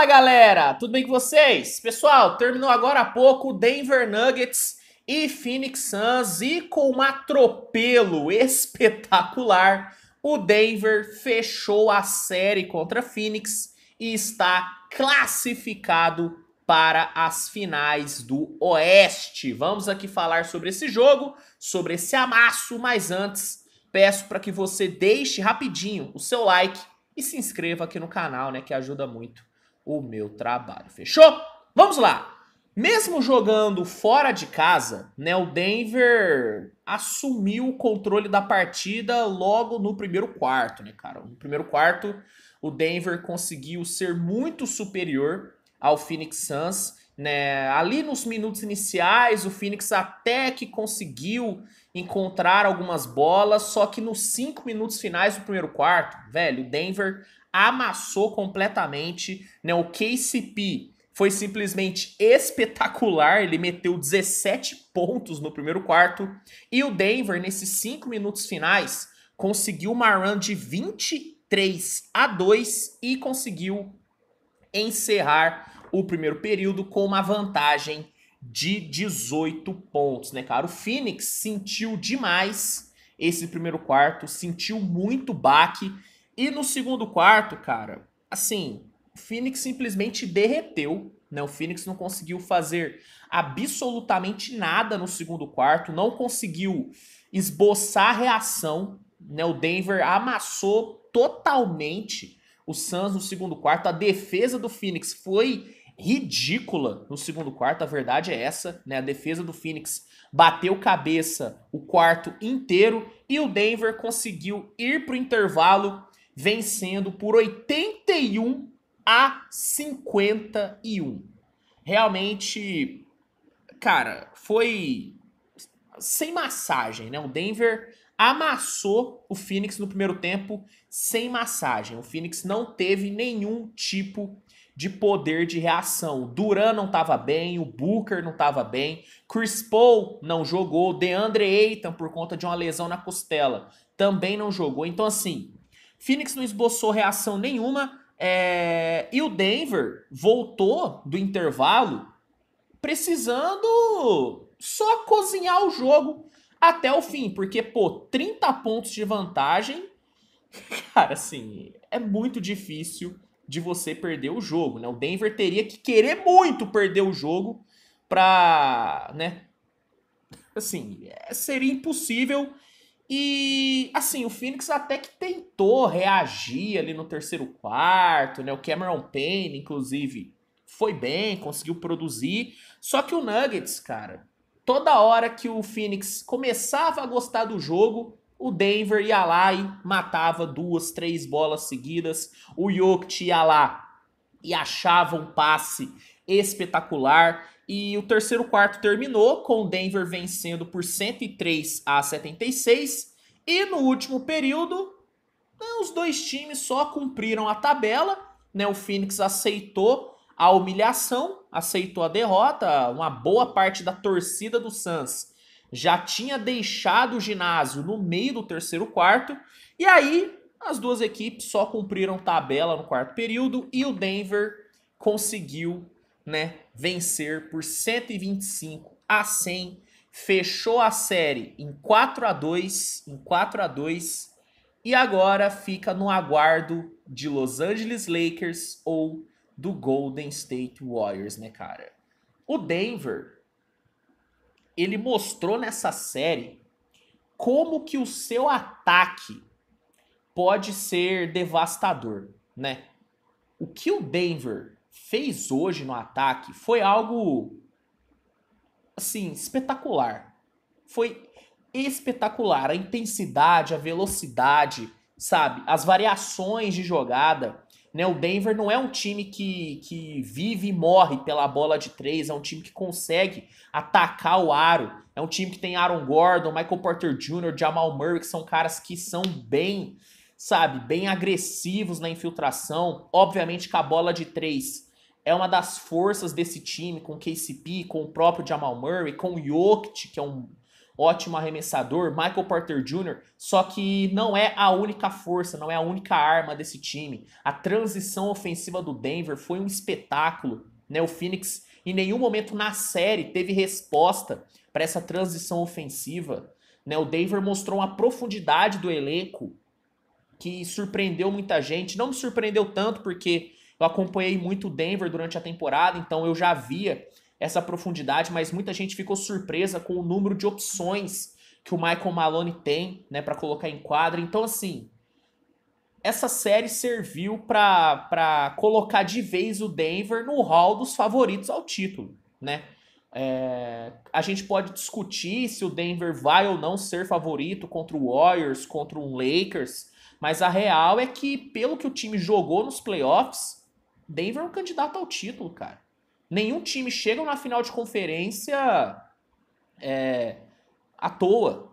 Fala galera, tudo bem com vocês? Pessoal, terminou agora há pouco Denver Nuggets e Phoenix Suns e com um atropelo espetacular, o Denver fechou a série contra Phoenix e está classificado para as finais do Oeste. Vamos aqui falar sobre esse jogo, sobre esse amasso, mas antes peço para que você deixe rapidinho o seu like e se inscreva aqui no canal, né, que ajuda muito o meu trabalho. Fechou? Vamos lá! Mesmo jogando fora de casa, né, o Denver assumiu o controle da partida logo no primeiro quarto, né, cara? No primeiro quarto, o Denver conseguiu ser muito superior ao Phoenix Suns, né? Ali nos minutos iniciais, o Phoenix até que conseguiu encontrar algumas bolas, só que nos cinco minutos finais do primeiro quarto, velho, o Denver amassou completamente, né? O KCP foi simplesmente espetacular, ele meteu 17 pontos no primeiro quarto, e o Denver nesses 5 minutos finais conseguiu uma run de 23 a 2 e conseguiu encerrar o primeiro período com uma vantagem de 18 pontos, né, cara? O Phoenix sentiu demais esse primeiro quarto, sentiu muito baque e no segundo quarto, cara, assim, o Phoenix simplesmente derreteu. Né? O Phoenix não conseguiu fazer absolutamente nada no segundo quarto, não conseguiu esboçar reação. Né? O Denver amassou totalmente o Suns no segundo quarto. A defesa do Phoenix foi ridícula no segundo quarto, a verdade é essa, né? A defesa do Phoenix bateu cabeça o quarto inteiro e o Denver conseguiu ir pro intervalo vencendo por 81 a 51. Realmente, cara, foi sem massagem, né? O Denver amassou o Phoenix no primeiro tempo sem massagem. O Phoenix não teve nenhum tipo de poder de reação. O Duran não estava bem, o Booker não estava bem, Chris Paul não jogou, DeAndre Ayton por conta de uma lesão na costela também não jogou. Então assim, Phoenix não esboçou reação nenhuma. É... E o Denver voltou do intervalo precisando só cozinhar o jogo até o fim, porque, pô, 30 pontos de vantagem, cara, assim, é muito difícil de você perder o jogo, né? O Denver teria que querer muito perder o jogo pra, né? Assim, é, seria impossível e assim, o Phoenix até que tentou reagir ali no terceiro quarto, né? O Cameron Payne, inclusive, foi bem, conseguiu produzir. Só que o Nuggets, cara, toda hora que o Phoenix começava a gostar do jogo, o Denver ia lá e matava duas, três bolas seguidas. O Jokic ia lá e achava um passe espetacular. E o terceiro quarto terminou com o Denver vencendo por 103 a 76. E no último período, né, os dois times só cumpriram a tabela. Né, o Phoenix aceitou a humilhação, aceitou a derrota. Uma boa parte da torcida do Suns já tinha deixado o ginásio no meio do terceiro quarto. E aí, as duas equipes só cumpriram tabela no quarto período e o Denver conseguiu né, vencer por 125 a 100. Fechou a série em 4 a 2, em 4 a 2 e agora fica no aguardo de Los Angeles Lakers ou do Golden State Warriors, né, cara? O Denver ele mostrou nessa série como que o seu ataque pode ser devastador, né? O que o Denver fez hoje no ataque foi algo assim, espetacular. Foi espetacular a intensidade, a velocidade, sabe? As variações de jogada. Né? O Denver não é um time que, que vive e morre pela bola de três, é um time que consegue atacar o aro. É um time que tem Aaron Gordon, Michael Porter Jr., Jamal Murray, que são caras que são bem sabe, bem agressivos na infiltração. Obviamente que a bola de três é uma das forças desse time, com o KCP, com o próprio Jamal Murray, com o Jokic, que é um ótimo arremessador, Michael Porter Jr., só que não é a única força, não é a única arma desse time. A transição ofensiva do Denver foi um espetáculo, né? O Phoenix em nenhum momento na série teve resposta para essa transição ofensiva, né? O Denver mostrou uma profundidade do elenco que surpreendeu muita gente. Não me surpreendeu tanto, porque eu acompanhei muito o Denver durante a temporada, então eu já via essa profundidade, mas muita gente ficou surpresa com o número de opções que o Michael Malone tem, né, para colocar em quadra. Então, assim, essa série serviu para colocar de vez o Denver no hall dos favoritos ao título, né? É, a gente pode discutir se o Denver vai ou não ser favorito contra o Warriors, contra um Lakers, mas a real é que, pelo que o time jogou nos playoffs, Denver é um candidato ao título, cara. Nenhum time chega na final de conferência é, à toa.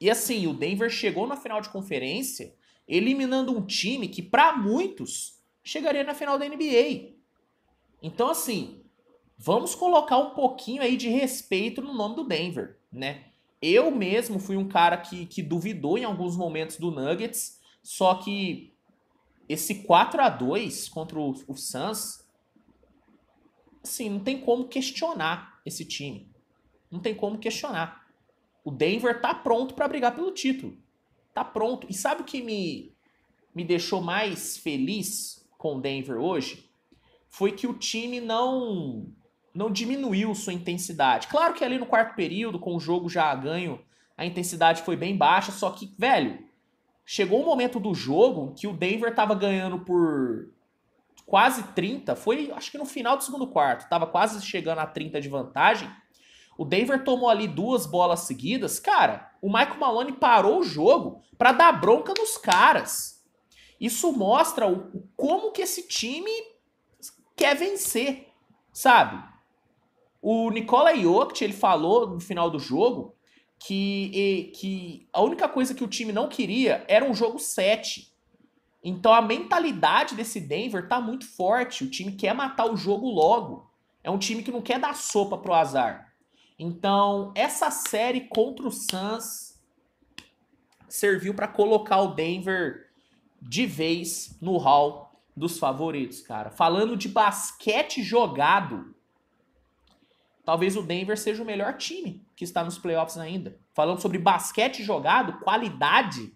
E assim, o Denver chegou na final de conferência eliminando um time que, para muitos, chegaria na final da NBA. Então, assim, vamos colocar um pouquinho aí de respeito no nome do Denver, né? Eu mesmo fui um cara que, que duvidou em alguns momentos do Nuggets, só que esse 4 a 2 contra o, o Suns, assim, não tem como questionar esse time. Não tem como questionar. O Denver tá pronto para brigar pelo título. Tá pronto. E sabe o que me, me deixou mais feliz com o Denver hoje? Foi que o time não não diminuiu sua intensidade. Claro que ali no quarto período, com o jogo já a ganho, a intensidade foi bem baixa, só que, velho, chegou um momento do jogo que o Denver tava ganhando por quase 30, foi acho que no final do segundo quarto, tava quase chegando a 30 de vantagem. O Denver tomou ali duas bolas seguidas, cara. O Michael Malone parou o jogo para dar bronca nos caras. Isso mostra o, como que esse time quer vencer, sabe? O Nikola Jokic, ele falou no final do jogo que, que a única coisa que o time não queria era um jogo 7. Então a mentalidade desse Denver tá muito forte. O time quer matar o jogo logo. É um time que não quer dar sopa pro azar. Então, essa série contra o Suns serviu para colocar o Denver de vez no hall dos favoritos, cara. Falando de basquete jogado, Talvez o Denver seja o melhor time que está nos playoffs ainda. Falando sobre basquete jogado, qualidade,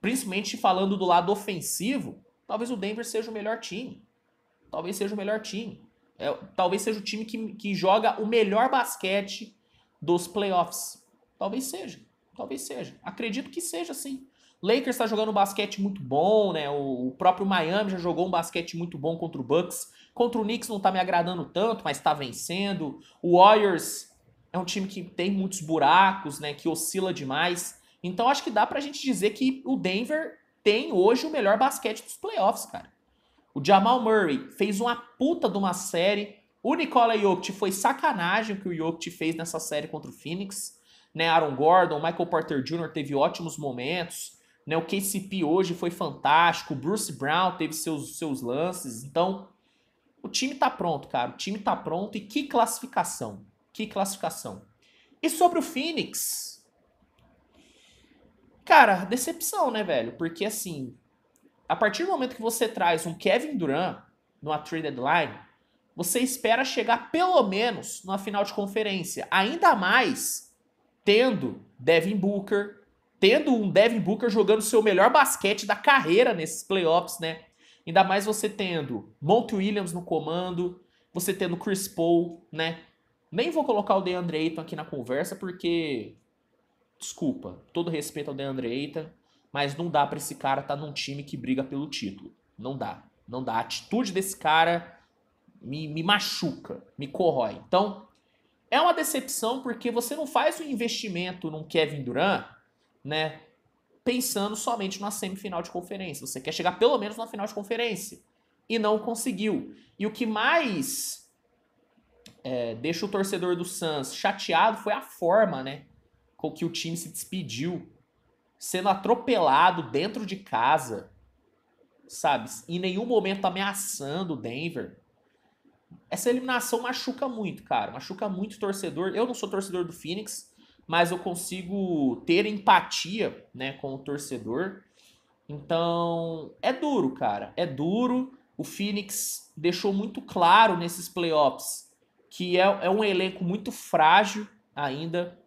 principalmente falando do lado ofensivo, talvez o Denver seja o melhor time. Talvez seja o melhor time. É, talvez seja o time que, que joga o melhor basquete dos playoffs. Talvez seja. Talvez seja. Acredito que seja, sim. Lakers está jogando um basquete muito bom, né? O, próprio Miami já jogou um basquete muito bom contra o Bucks. Contra o Knicks não tá me agradando tanto, mas está vencendo. O Warriors é um time que tem muitos buracos, né? Que oscila demais. Então acho que dá pra gente dizer que o Denver tem hoje o melhor basquete dos playoffs, cara. O Jamal Murray fez uma puta de uma série. O Nikola Jokic foi sacanagem o que o Jokic fez nessa série contra o Phoenix. Né, Aaron Gordon, Michael Porter Jr. teve ótimos momentos. Né? O KCP hoje foi fantástico, o Bruce Brown teve seus, seus lances. Então, o time tá pronto, cara. O time tá pronto e que classificação. Que classificação. E sobre o Phoenix. Cara, decepção, né, velho? Porque assim, a partir do momento que você traz um Kevin Durant numa trade deadline, você espera chegar pelo menos numa final de conferência. Ainda mais tendo Devin Booker, tendo um Devin Booker jogando seu melhor basquete da carreira nesses playoffs, né? Ainda mais você tendo Monte Williams no comando, você tendo Chris Paul, né? Nem vou colocar o DeAndre Ayton aqui na conversa porque desculpa, todo respeito ao DeAndre Ayton, mas não dá para esse cara estar tá num time que briga pelo título. Não dá. Não dá. A atitude desse cara me, me machuca, me corrói. Então, é uma decepção porque você não faz um investimento num Kevin Durant né, pensando somente na semifinal de conferência. Você quer chegar pelo menos na final de conferência e não conseguiu. E o que mais é, deixa o torcedor do Suns chateado foi a forma, né, com que o time se despediu, sendo atropelado dentro de casa, sabe? Em nenhum momento ameaçando o Denver. Essa eliminação machuca muito, cara. Machuca muito o torcedor. Eu não sou torcedor do Phoenix, mas eu consigo ter empatia, né, com o torcedor. Então, é duro, cara. É duro. O Phoenix deixou muito claro nesses playoffs que é, é um elenco muito frágil ainda.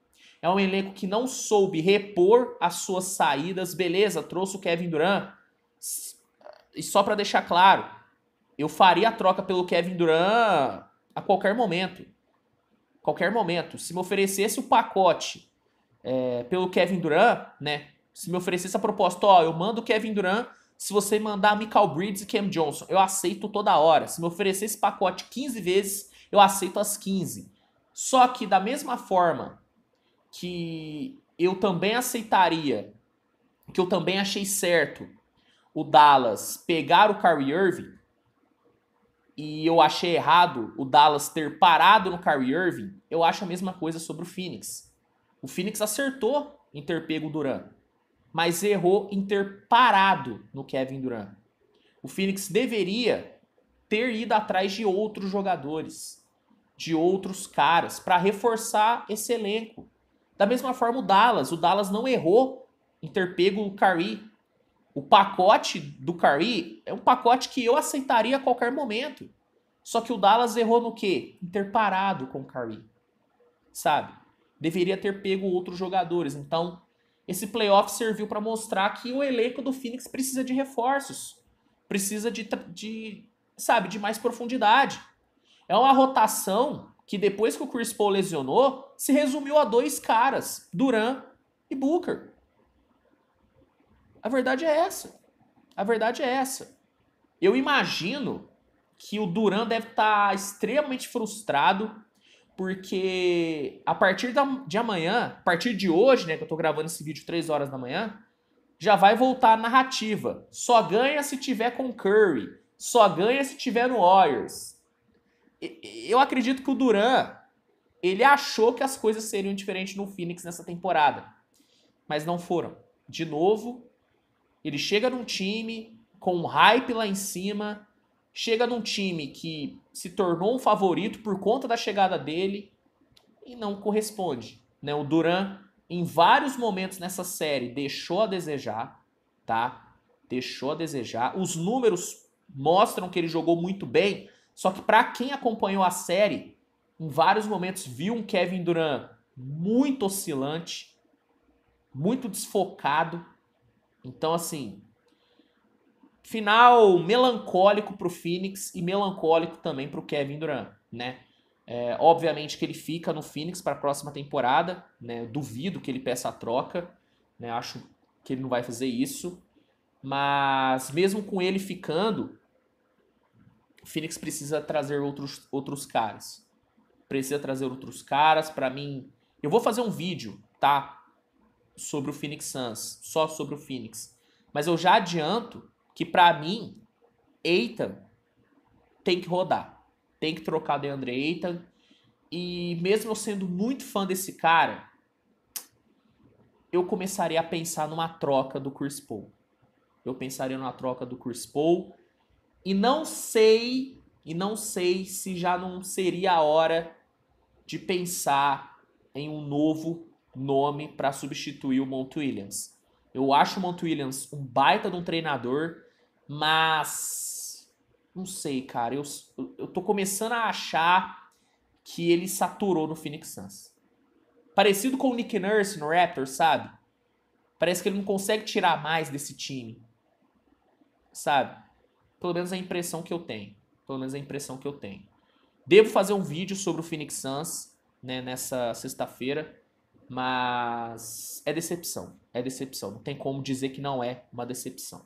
É um elenco que não soube repor as suas saídas. Beleza, trouxe o Kevin Durant. E só para deixar claro, eu faria a troca pelo Kevin Durant a qualquer momento qualquer momento. Se me oferecesse o pacote é, pelo Kevin Durant, né? Se me oferecesse a proposta, ó, eu mando o Kevin Durant, se você mandar Michael Bridges e Cam Johnson, eu aceito toda hora. Se me oferecesse pacote 15 vezes, eu aceito as 15. Só que da mesma forma que eu também aceitaria, que eu também achei certo o Dallas pegar o Kyrie Irving, e eu achei errado o Dallas ter parado no Kyrie Irving, eu acho a mesma coisa sobre o Phoenix. O Phoenix acertou em ter pego o Durant, mas errou em ter parado no Kevin Durant. O Phoenix deveria ter ido atrás de outros jogadores, de outros caras, para reforçar esse elenco. Da mesma forma o Dallas, o Dallas não errou em ter pego o Kyrie. O pacote do Curry é um pacote que eu aceitaria a qualquer momento. Só que o Dallas errou no quê? Em ter parado com o Curry. Sabe? Deveria ter pego outros jogadores. Então, esse playoff serviu para mostrar que o elenco do Phoenix precisa de reforços. Precisa de, de, sabe, de mais profundidade. É uma rotação que depois que o Chris Paul lesionou, se resumiu a dois caras, Duran e Booker. A verdade é essa. A verdade é essa. Eu imagino que o Duran deve estar tá extremamente frustrado, porque a partir da, de amanhã, a partir de hoje, né, que eu tô gravando esse vídeo 3 horas da manhã, já vai voltar a narrativa. Só ganha se tiver com Curry. Só ganha se tiver no Warriors. Eu acredito que o Duran, ele achou que as coisas seriam diferentes no Phoenix nessa temporada. Mas não foram. De novo, ele chega num time com um hype lá em cima, chega num time que se tornou um favorito por conta da chegada dele e não corresponde. Né? O Duran, em vários momentos nessa série, deixou a desejar, tá? Deixou a desejar. Os números mostram que ele jogou muito bem, só que para quem acompanhou a série, em vários momentos viu um Kevin Durant muito oscilante, muito desfocado, então, assim, final melancólico para o Phoenix e melancólico também para o Kevin Durant, né? É, obviamente que ele fica no Phoenix para a próxima temporada, né? Duvido que ele peça a troca, né? Acho que ele não vai fazer isso. Mas mesmo com ele ficando, o Phoenix precisa trazer outros, outros caras. Precisa trazer outros caras. Para mim, eu vou fazer um vídeo, tá? sobre o Phoenix Suns, só sobre o Phoenix. Mas eu já adianto que para mim, Eitan tem que rodar. Tem que trocar de André Eitan. E mesmo eu sendo muito fã desse cara, eu começaria a pensar numa troca do Chris Paul. Eu pensaria numa troca do Chris Paul. E não sei, e não sei se já não seria a hora de pensar em um novo nome para substituir o Monte Williams. Eu acho o Monte Williams um baita de um treinador, mas não sei, cara. Eu, eu tô começando a achar que ele saturou no Phoenix Suns. Parecido com o Nick Nurse no Raptors, sabe? Parece que ele não consegue tirar mais desse time. Sabe? Pelo menos é a impressão que eu tenho. Pelo menos a impressão que eu tenho. Devo fazer um vídeo sobre o Phoenix Suns né, nessa sexta-feira. Mas é decepção. É decepção. Não tem como dizer que não é uma decepção.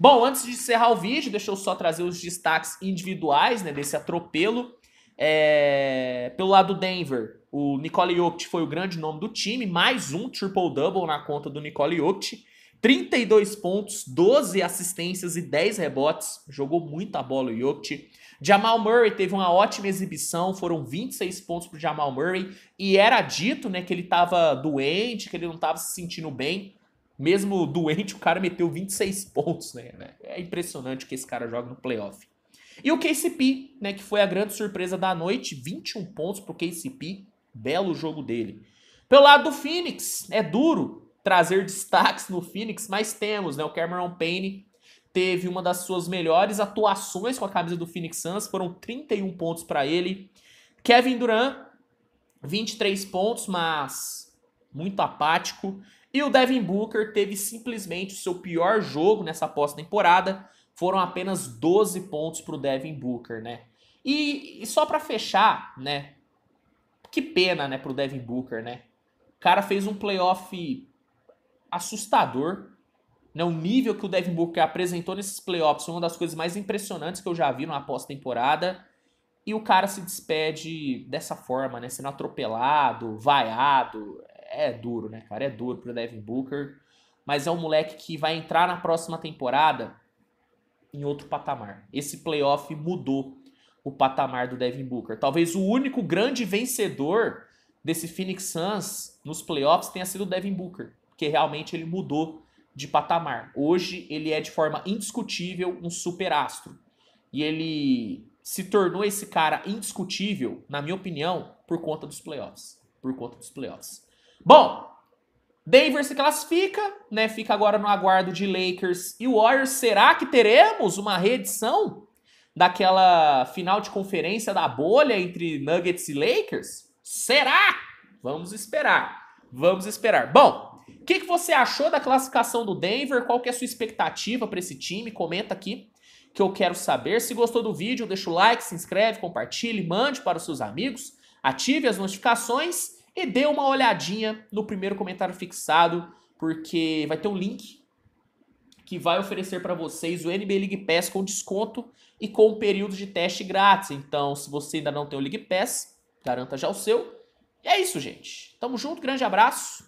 Bom, antes de encerrar o vídeo, deixa eu só trazer os destaques individuais né, desse atropelo. É... Pelo lado do Denver, o Nicole Jokic foi o grande nome do time. Mais um triple-double na conta do Nicole Jokic. 32 pontos, 12 assistências e 10 rebotes. Jogou muita bola o Jokic. Jamal Murray teve uma ótima exibição, foram 26 pontos para Jamal Murray e era dito, né, que ele estava doente, que ele não estava se sentindo bem. Mesmo doente, o cara meteu 26 pontos, né? É impressionante que esse cara joga no playoff. E o KCP, né, que foi a grande surpresa da noite, 21 pontos para o KCP, belo jogo dele. Pelo lado do Phoenix, é duro trazer destaques no Phoenix, mas temos, né, o Cameron Payne teve uma das suas melhores atuações com a camisa do Phoenix Suns, foram 31 pontos para ele. Kevin Durant, 23 pontos, mas muito apático. E o Devin Booker teve simplesmente o seu pior jogo nessa pós-temporada. Foram apenas 12 pontos para o Devin Booker, né? E, e só para fechar, né? Que pena, né, para o Devin Booker, né? O cara fez um playoff assustador né? O nível que o Devin Booker apresentou nesses playoffs foi uma das coisas mais impressionantes que eu já vi numa pós-temporada. E o cara se despede dessa forma, né? Sendo atropelado, vaiado. É duro, né, cara? É duro pro Devin Booker. Mas é um moleque que vai entrar na próxima temporada em outro patamar. Esse playoff mudou o patamar do Devin Booker. Talvez o único grande vencedor desse Phoenix Suns nos playoffs tenha sido o Devin Booker, porque realmente ele mudou de patamar. Hoje ele é de forma indiscutível um superastro. E ele se tornou esse cara indiscutível, na minha opinião, por conta dos playoffs. Por conta dos playoffs. Bom, Denver se classifica, né? Fica agora no aguardo de Lakers e Warriors. Será que teremos uma reedição daquela final de conferência da bolha entre Nuggets e Lakers? Será? Vamos esperar. Vamos esperar. Bom, que, que você achou da classificação do Denver? Qual que é a sua expectativa para esse time? Comenta aqui que eu quero saber. Se gostou do vídeo, deixa o like, se inscreve, compartilhe, mande para os seus amigos, ative as notificações e dê uma olhadinha no primeiro comentário fixado, porque vai ter um link que vai oferecer para vocês o NBA League Pass com desconto e com um período de teste grátis. Então, se você ainda não tem o League Pass, garanta já o seu. E é isso, gente. Tamo junto, grande abraço